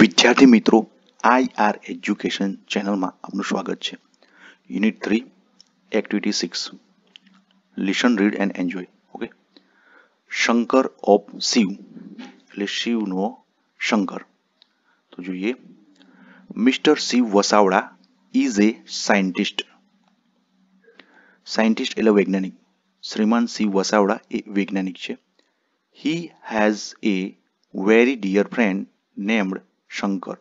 વિદ્યાર્થી મિત્રો IR education ચેનલમાં આપનું સ્વાગત છે unit three activity six listen read and enjoy okay Shankar of Shiv એટલે શિવનો શંકર તો જોઈએ mister Shiv Vasavada is a scientist scientist એટલે વૈજ્ઞાનિક શ્રીમાન શિવ વસાવડા એ વૈજ્ઞાનિક છે he has a very dear friend named Shankar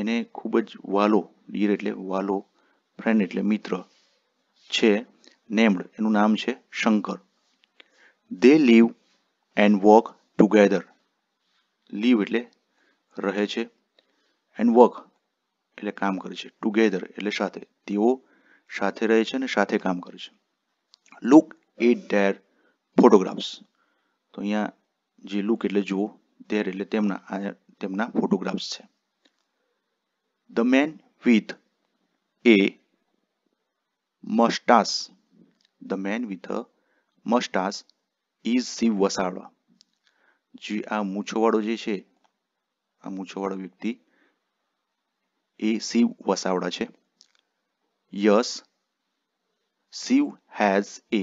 એને ખૂબ જ વાલો ડિયર એટલે વાલો ફ્રેન્ડ એટલે મિત્ર છે નેમ્ડ એનું નામ છે Shankar they live and walk together live એટલે રહે છે એન્ડ વોક એટલે કામ કરે છે ટુગેધર એટલે સાથે તેઓ સાથે રહે છે અને સાથે કામ કરે છે લુક એટ ધેર ફોટોગ્રાફ્સ તો અહીંયા જે લુક એટલે જુઓ ધેર એટલે તેમના તેમના ફોટોગ્રાફ્સ છે the man with a mustache the man with a mustache is Shiv Vasavada જે આ મૂછોવાળો જે છે આ મૂછોવાળો વ્યક્તિ એ શિવ વસાવડા છે yes Shiv has a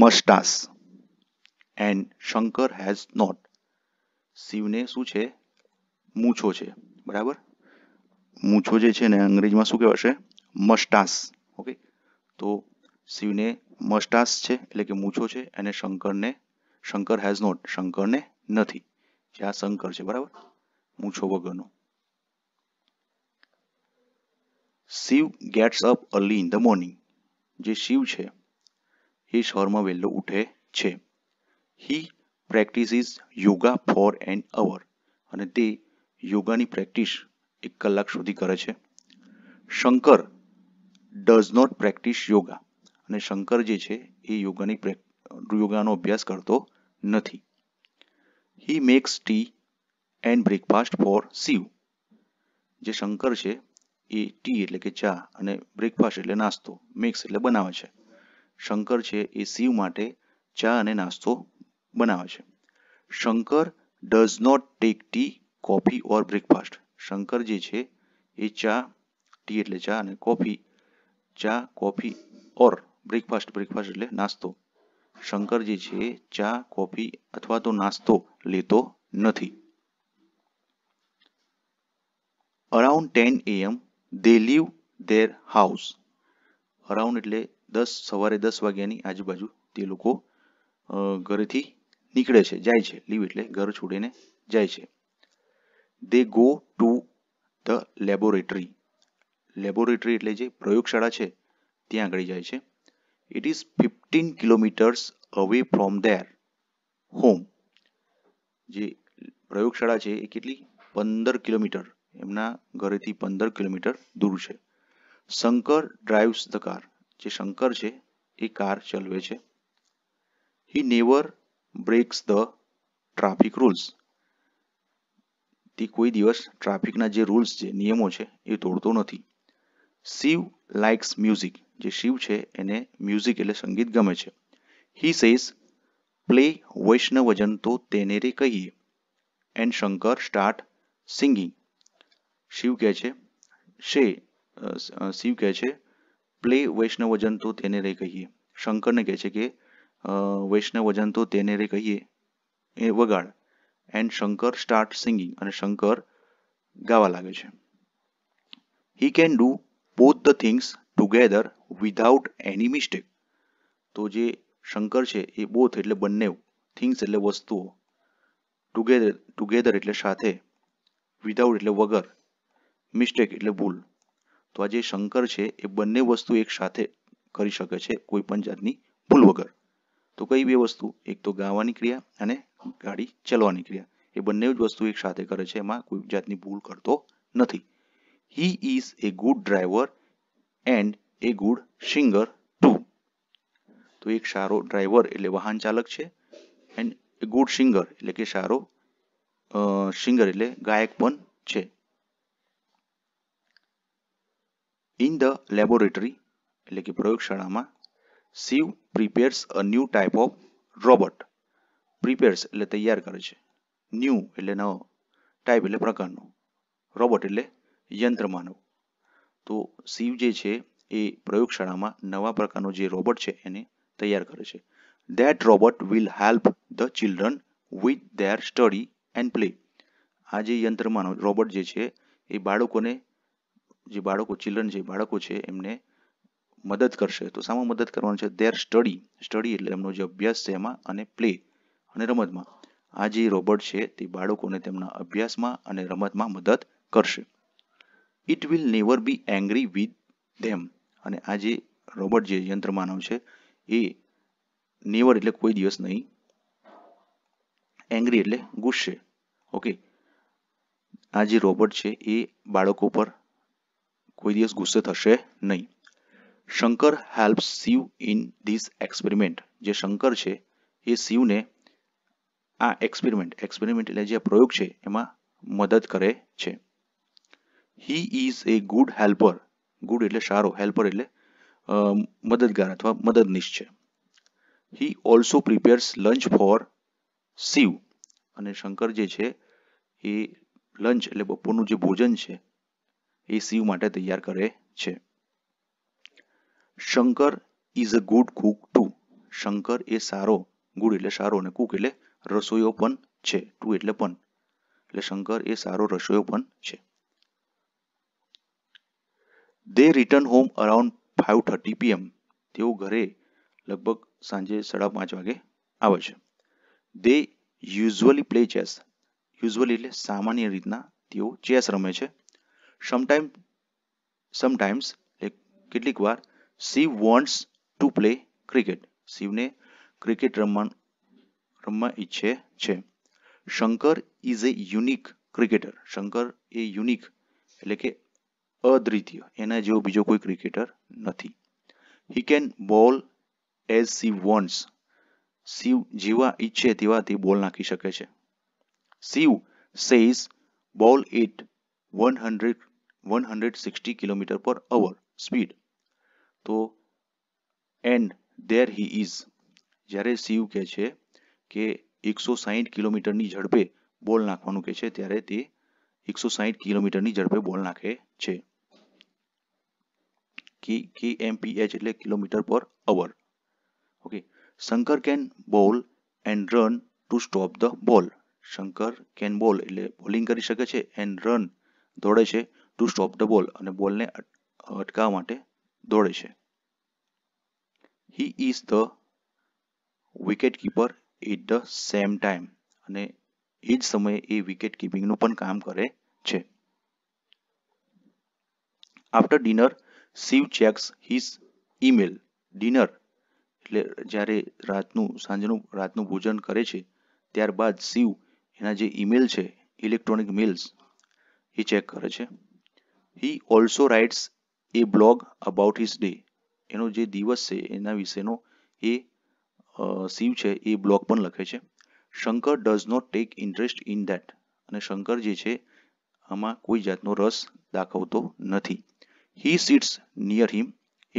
mustache and Shankar has not શિવને શું છે મૂછો છે બરાબર મૂછો જે છે ને અંગ્રેજીમાં શું કહેવાશે મસ્ટાસ ઓકે તો શિવને મસ્ટાસ છે એટલે કે મૂછો છે અને શંકરને શંકર હેઝ નોટ શંકરને નથી જે આ શંકર છે બરાબર મૂછો વગરનો Shiv gets up early in the morning જે શિવ છે એ સવારમાં વહેલો ઉઠે છે he practises yoga for an hour અને તે યોગાની પ્રેક્ટિસ એક કલાક સુધી કરે છે Shankar does not practise yoga અને શંકર જે છે એ યોગાની યોગાનો અભ્યાસ કરતો નથી he makes tea and breakfast for Shiv જે શંકર છે એ ટી એટલે કે ચા અને બ્રેકફાસ્ટ એટલે નાસ્તો મેક્સ એટલે બનાવે છે શંકર છે એ શિવ માટે ચા અને નાસ્તો बनावे छे Shankar does not take tea coffee or breakfast Shankar जी छे ई चा टी એટલે ચા અને કોફી ચા કોફી ઓર બ્રેકફાસ્ટ બ્રેકફાસ્ટ એટલે નાસ્તો शंकर जी छे ચા કોફી अथवा તો નાસ્તો લેતો નથી around 10 AM they leave their house around એટલે 10 સવારે 10 વાગ્યાની આજુબાજુ તે લોકો ઘરેથી નીકળે છે જાય છે લીવ એટલે ઘર છોડીને જાય છે they go to the laboratory laboratory એટલે જે પ્રયોગશાળા છે ત્યાં આગળ જાય છે it is fifteen kilometres away from their home જે પ્રયોગશાળા છે એ કેટલી પંદર કિલોમીટર એમના ઘરેથી પંદર કિલોમીટર દૂર છે શંકર ડ્રાઈવ્સ ધ કાર જે શંકર છે એ કાર ચલાવે છે he never breaks the traffic rules તે કોઈ દિવસ ટ્રાફિકના જે રૂલ્સ છે નિયમો છે એ તોડતો નથી શિવ લાઇક્સ મ્યુઝિક જે શિવ છે એને મ્યુઝિક એટલે સંગીત ગમે છે હી સેઝ પ્લે વૈષ્ણવજન તો તેને રે કહીએ and Shankar start singing Shiv કહે છે શે શિવ કહે છે પ્લે વૈષ્ણવજન તો તેને રે કહીએ શંકરને કહે છે કે વૈષ્ણવ વજન તો તેને રે કહીએ એ વગાડ એન્ડ શંકર સ્ટાર્ટ સિંગિંગ અને શંકર ગાવા લાગે છે he can do both the things together without any mistake તો જે શંકર છે એ બોથ એટલે બંને થિંગ્સ એટલે વસ્તુઓ ટુગેધર ટુગેધર એટલે સાથે વિધાઉટ એટલે વગર મિસ્ટેક એટલે ભૂલ તો આ જે શંકર છે એ બંને વસ્તુ એક સાથે કરી શકે છે કોઈ પણ જાતની ભૂલ વગર તો કઈ બે વસ્તુ એક તો ગાવાની ક્રિયા અને ગાડી ચલાવવાની ક્રિયા એ બંને જ વસ્તુ એક સાથે કરે છે એમાં કોઈ જાતની ભૂલ કરતો નથી he is a good driver and a good singer too તો એક સારો ડ્રાઈવર એટલે વાહન ચાલક છે એન્ડ એ ગુડ સિંગર એટલે કે સારો સિંગર એટલે ગાયક પણ છે ઇન ધ લેબોરેટરી એટલે કે પ્રયોગશાળામાં Shiv prepares a new type of robot prepares એટલે તૈયાર કરે છે ન્યૂ એટલે નવો ટાઈપ એટલે પ્રકારનો રોબોટ એટલે યંત્ર માનવ તો શિવ જે છે એ પ્રયોગશાળામાં નવા પ્રકારનો જે રોબોટ છે એને તૈયાર કરે છે that robot will help the children with their study and play આ જે યંત્રમાનો રોબોટ જે છે એ બાળકોને જે બાળકો ચિલ્ડ્રન જે બાળકો છે એમને મદદ કરશે તો શામાં મદદ કરવાનું છે દેર સ્ટડી સ્ટડી એટલે એમનો જે અભ્યાસ છે એમાં અને પ્લે અને રમતમાં આ જે રોબોટ છે તે બાળકોને તેમના અભ્યાસમાં અને રમતમાં મદદ કરશે it will never be angry with them અને આ જે રોબોટ જે યંત્ર માનવ છે એ નેવર એટલે કોઈ દિવસ નહીં એંગ્રી એટલે ગુસ્સે ઓકે આ જે રોબોટ છે એ બાળકો પર કોઈ દિવસ ગુસ્સે થશે નહીં Shankar helps Shiv in this experiment જે શંકર છે એ શિવને આ એક્સપેરિમેન્ટ એક્સપેરિમેન્ટ એટલે જે પ્રયોગ છે એમાં મદદ કરે છે he is a good helper good એટલે સારો હેલ્પર એટલે મદદગાર અથવા મદદનીશ છે he also prepares lunch for Shiv અને શંકર જે છે એ લંચ એટલે બપોરનું જે ભોજન છે એ શિવ માટે તૈયાર કરે છે Shankar is a good cook too Shankar એ સારો ગુડ એટલે સારો અને કુક એટલે રસોઈઓ પણ છે ટુ એટલે પણ એટલે શંકર એ સારો રસોઈઓ પણ છે they return home around five thirty PM તેઓ ઘરે લગભગ સાંજે સાડા પાંચ વાગે આવે છે they usually play chess usually એટલે સામાન્ય રીતના તેઓ ચેસ રમે છે સમટાઈમ સમટાઈમ્સ કેટલીક વાર Shiv wants to play cricket શિવને ક્રિકેટ રમવા રમવા ઈચ્છે છે Shankar is a unique cricketer Shankar એ યુનિક એટલે કે અદ્વિતીય એના જેવો બીજો કોઈ ક્રિકેટર નથી he can bowl as Shiv wants Shiv જેવા ઈચ્છે તેવા તે બોલ નાખી શકે છે Shiv says bowl it one hundred one hundred sixty kilometre per hour speed તો એન્ડ દેર હી ઇઝ જ્યારે શિવ કહે છે કે એકસો સાહીઠ કિલોમીટરની ઝડપે બોલ નાખવાનું કહે છે ત્યારે તે એકસો સાહીઠ કિલોમીટરની ઝડપે બોલ નાખે છે કે કે એટલે kilometre per hour okay Shankar can bowl and run to stop the ball Shankar can બોલ એટલે બોલિંગ કરી શકે છે એન્ડ રન દોડે છે ટુ સ્ટોપ ધ બોલ અને બોલને અટકાવવા માટે દોડે છે he is the wicket keeper at the same time અને એ જ સમયે એ વિકેટ કીપિંગનું પણ કામ કરે છે after dinner Shiv checks his email dinner એટલે જ્યારે રાતનું સાંજનું રાતનું ભોજન કરે છે ત્યારબાદ શિવ એના જે ઈમેલ છે ઇલેક્ટ્રોનિક મેલ્સ એ ચેક કરે છે he also writes a blog about his day એનો જે દિવસ છે એના વિશેનો એ શિવ છે એ બ્લોગ પણ લખે છે Shankar does not take interest in that અને શંકર જે છે આમાં કોઈ જાતનો રસ દાખવતો નથી હી સીટ્સ નિયર હિમ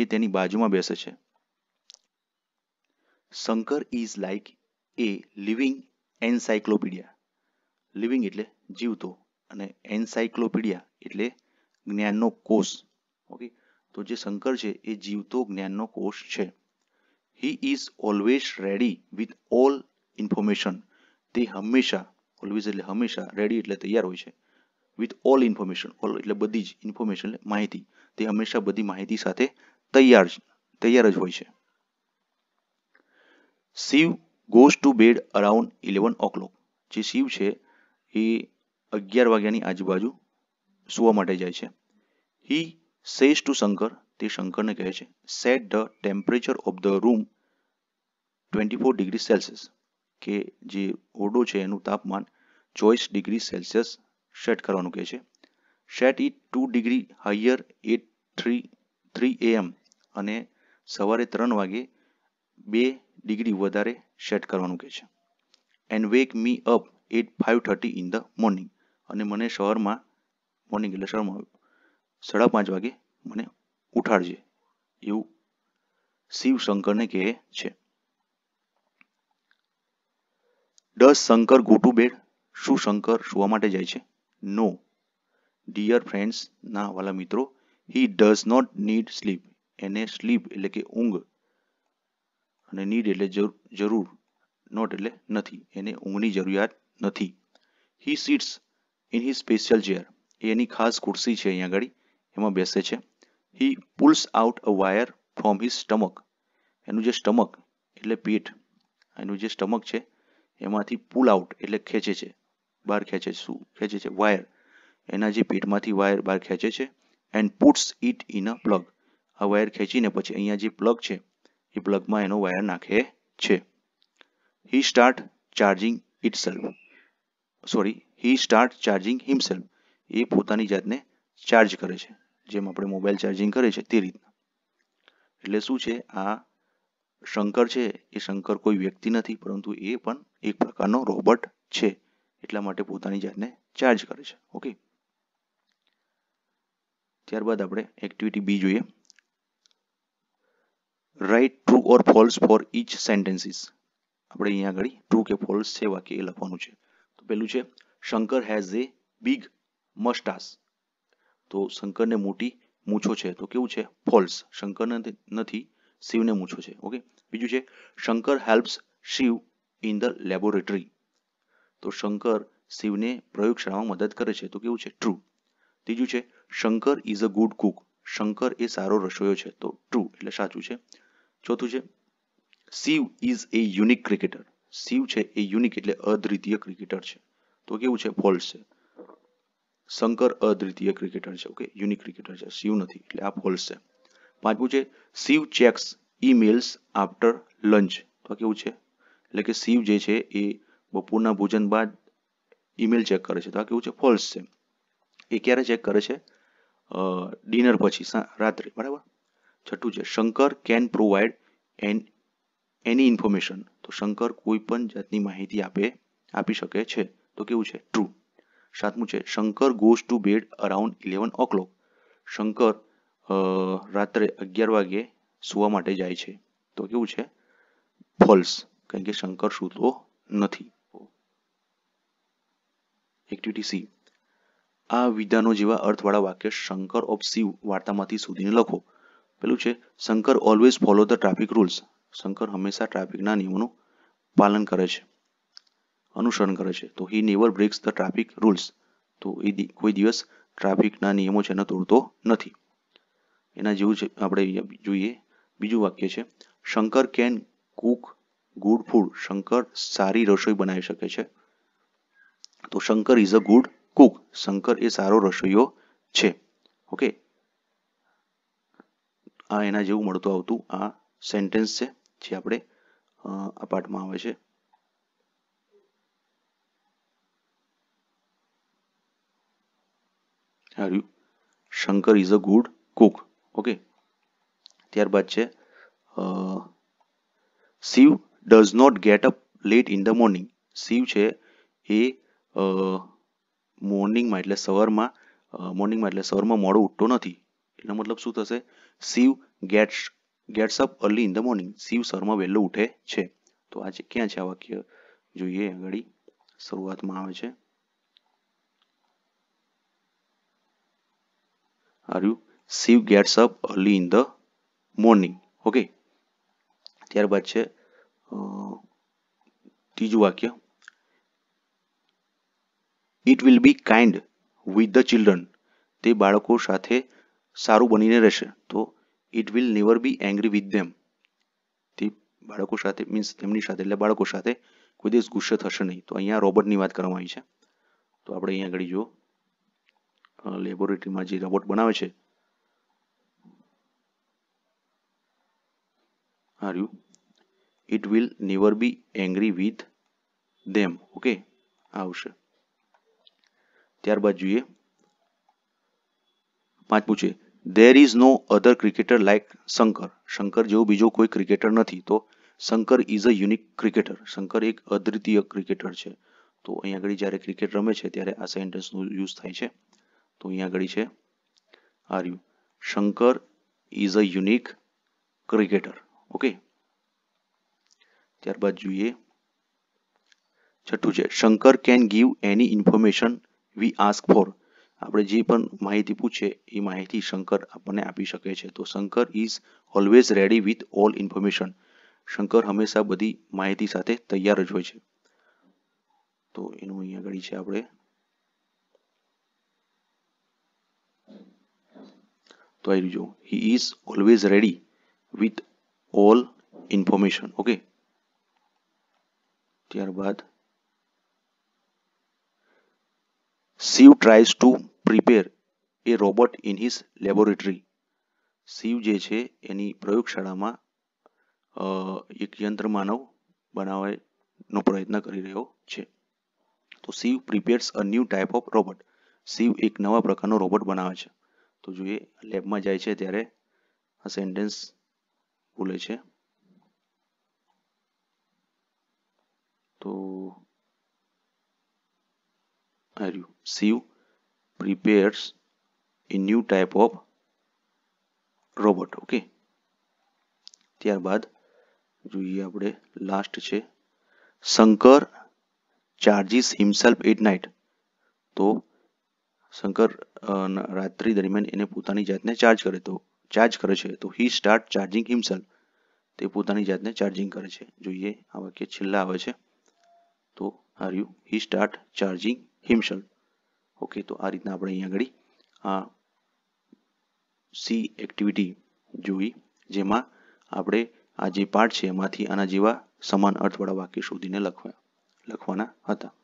એ તેની બાજુમાં બેસે છે Shankar is like a living encyclopaedia living એટલે જીવતો અને એન્સાયક્લોપીડિયા એટલે જ્ઞાનનો કોષ ઓકે તો જે શંકર છે એ જીવતો જ્ઞાનનો કોષ છે he is always ready with all information તે હંમેશા ઓલવેઝ એટલે હંમેશા રેડી એટલે તૈયાર હોય છે વિથ ઓલ ઇન્ફોર્મેશન ઓલ એટલે બધી જ ઇન્ફોર્મેશન માહિતી તે હંમેશા બધી માહિતી સાથે તૈયાર તૈયાર જ હોય છે Shiv goes to bed around eleven o'clock જે શિવ છે એ અગિયાર વાગ્યાની આજુબાજુ સુવા માટે જાય છે હી સેઝ ટુ શંકર તે શંકરને કહે છે set the temperature of the room twenty four degree Celsius કે જે ઓરડો છે એનું તાપમાન ચોવીસ ડિગ્રી સેલ્સિયસ સેટ કરવાનું કહે છે set it two degree higher at three three AM અને સવારે ત્રણ વાગે બે ડિગ્રી વધારે સેટ કરવાનું કહે છે and wake me up at five thirty in the morning અને મને શહેરમાં મોર્નિંગ એટલે શહેરમાં સાડા પાંચ વાગે મને ઉઠાડજે એવું શિવ શંકરને કહે છે does Shankar go to bed શું શંકર સુવા માટે જાય છે નો ડિયર ફ્રેન્ડ્સ ના વાલા મિત્રો he does not need sleep એને સ્લીપ એટલે કે ઊંઘ અને નીડ એટલે જરૂર નોટ એટલે નથી એને ઊંઘની જરૂરિયાત નથી he sits in he special chair એની ખાસ ખુરશી છે અહીંયા આગળ એમાં બેસે છે he pulls out a wire from his stomach એનું જે સ્ટમક એટલે પેટ એનું જે સ્ટમક છે એમાંથી પુલ આઉટ એટલે ખેંચે છે બહાર ખેંચે છે શું ખેંચે છે વાયર એના જે પેટમાંથી વાયર બહાર ખેંચે છે and puts it in a plug આ વાયર ખેંચીને પછી અહીંયા જે પ્લગ છે એ પ્લગમાં એનો વાયર નાખે છે he start charging it sorry he start charging himself એ પોતાની જાતને ચાર્જ કરે છે જેમ આપણે મોબાઈલ ચાર્જિંગ કરે છે તે રીતના એટલે શું છે આ શંકર છે એ શંકર કોઈ વ્યક્તિ નથી પરંતુ એ પણ એક પ્રકારનો રોબોટ છે એટલા માટે પોતાની જાતને ચાર્જ કરે છે ઓકે ત્યારબાદ આપણે એક્ટિવિટી બી જોઈએ write true or false for each sentences આપણે અહીંયા આગળ ટ્રુ કે ફોલ્સ છે વાક્ય એ લખવાનું છે તો પેલું છે Shankar has a big mustache તો શંકરને મોટી મૂછો છે તો કેવું છે ફોલ્સ શંકર નથી શિવને મૂછો છે ઓકે બીજું છે Shankar helps Shiv in the laboratory તો શંકર શિવને પ્રયોગશાળામાં મદદ કરે છે તો કેવું છે ટ્રુ ત્રીજું છે Shankar is a good cook Shankar એ સારો રસોઈયો છે તો ટ્રુ એટલે સાચું છે ચોથું છે Shiv is a unique cricketer Shiv છે એ યુનિક એટલે અદ્વિતીય ક્રિકેટર છે તો કેવું છે ફોલ્સ છે શંકર અદ્વિતીય ક્રિકેટર છે ઓકે યુનિક ક્રિકેટર છે શિવ નથી એટલે આ ફોલ્સ છે પાંચમું છે Shiv checks emails after lunch તો કેવું છે એટલે કે શિવ જે છે એ બપોરના ભોજન બાદ ઈમેલ ચેક કરે છે તો આ કેવું છે ફોલ્સ છે એ ક્યારે ચેક કરે છે ડિનર પછી રાત્રે બરાબર છઠ્ઠું છે Shankar can provide an any information તો શંકર કોઈ પણ જાતની માહિતી આપે આપી શકે છે તો કેવું છે ટ્રુ સાતમું છે Shankar goes to bed around eleven o'clock Shankar રાત્રે અગિયાર વાગે સુવા માટે જાય છે તો કેવું છે ફોલ્સ કારણ કે શંકર સૂતો નથી એક્ટિવિટી સી આ વિધાનો જેવા અર્થવાળા વાક્ય શંકર ઓફ શિવ વાર્તામાંથી શોધીને લખો પેલું છે Shankar always follow the traffic rules Shankar હંમેશા ટ્રાફિકના નિયમોનું પાલન કરે છે અનુસરણ કરે છે તો he never breaks the traffic rules તો એ કોઈ દિવસ ટ્રાફિકના નિયમો છે એને તોડતો નથી એના જેવું જ આપણે જોઈએ બીજું વાક્ય છે Shankar can cook good food Shankar સારી રસોઈ બનાવી શકે છે તો Shankar is a good cook Shankar એ સારો રસોઈયો છે ઓકે આ એના જેવું મળતું આવતું આ સેન્ટેન્સ છે જે આપણે આ પાઠમાં આવે છે ધાર્યું Shankar is a good cook okay ત્યારબાદ છે Shiv does not get up late in the morning Shiv છે એ મોર્નિંગમાં એટલે સવારમાં મોર્નિંગમાં એટલે સવારમાં મોડો ઉઠતો નથી એનો મતલબ શું થશે Shiv gets gets up early in the morning Shiv સવારમાં વહેલો ઉઠે છે તો આ ક્યાં છે આ વાક્ય જોઈએ આગળ શરૂઆતમાં આવે છે are you Shiv gets up early in the morning okay ત્યારબાદ છે ત્રીજું વાક્ય it will be kind with the children તે બાળકો સાથે સારું બનીને રહેશે તો it will never be angry with them તે બાળકો સાથે મીન્સ તેમની સાથે એટલે બાળકો સાથે કોઈ દિવસ ગુસ્સે થશે નહીં તો અહીંયા રોબર્ટની વાત કરવામાં આવી છે તો આપણે અહીંયા આગળ જુઓ લેબોરેટરીમાં જે રોબોટ બનાવે છે it will never be angry with them okay આવશે ત્યારબાદ જોઈએ પાંચમું છે there is no other cricketer like Shankar Shankar જેવો બીજો કોઈ ક્રિકેટર નથી તો Shankar is a unique cricketer Shankar એક અદ્વિતીય ક્રિકેટર છે તો અહીંયા આગળ જ્યારે ક્રિકેટ રમે છે ત્યારે આ સેન્ટેન્સનો યુઝ થાય છે તો અહીંયા આગળ છે આર્યું Shankar is a unique cricketer okay ત્યારબાદ જોઈએ છઠ્ઠું છે Shankar can give any information we ask for આપણે જે પણ માહિતી પૂછે એ માહિતી શંકર આપણને આપી શકે છે તો Shankar is always ready with all information Shankar હંમેશા બધી માહિતી સાથે તૈયાર જ હોય છે તો એનું અહીંયા આગળ છે આપણે તો આવી જુઓ he is always ready with all information okay ત્યારબાદ Shiv tries to prepare a robot in his laboratory Shiv જે છે એની પ્રયોગશાળામાં એક યંત્ર માનવ બનાવવાનો પ્રયત્ન કરી રહ્યો છે તો Shiv prepares a new type of robot Shiv એક નવા પ્રકારનો રોબોટ બનાવે છે તો જોઈએ લેબમાં જાય છે ત્યારે આ સેન્ટેન્સ ભૂલે છે તો રહ્યું prepares a new type of robot okay ત્યારબાદ જોઈએ આપણે લાસ્ટ છે Shankar charges himself at night તો શંકર રાત્રિ દરમિયાન એને પોતાની જાતને ચાર્જ કરે તો ચાર્જ કરે છે તો હી સ્ટાર્ટ ચાર્જિંગ હિમસેલ્ફ તે પોતાની જાતને ચાર્જિંગ કરે છે જોઈએ આ વાક્ય છેલ્લા આવે છે તો are he start charging himself okay તો આ રીતના આપણે અહીંયા આગળ આ સી એક્ટિવિટી જોઈ જેમાં આપણે આ જે પાઠ છે એમાંથી આના જેવા સમાન અર્થવાળા વાક્ય શોધીને લખવા લખવાના હતા